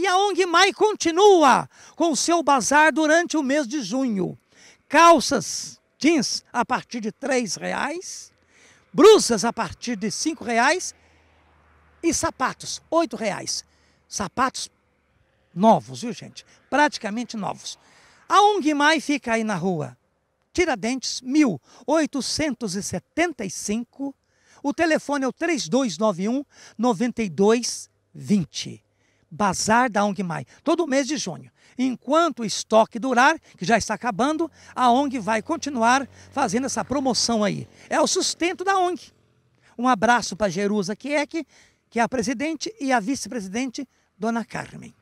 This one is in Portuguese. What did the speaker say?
E a ONG Mai continua com o seu bazar durante o mês de junho. Calças jeans a partir de R$ reais, blusas a partir de R$ reais e sapatos R$ reais. Sapatos novos, viu gente? Praticamente novos. A ONG Mai fica aí na rua Tiradentes, 1875. O telefone é o 3291 9220. Bazar da ONG Mai, todo mês de junho. Enquanto o estoque durar, que já está acabando, a ONG vai continuar fazendo essa promoção aí. É o sustento da ONG. Um abraço para Jerusa que é a presidente, e a vice-presidente, Dona Carmen.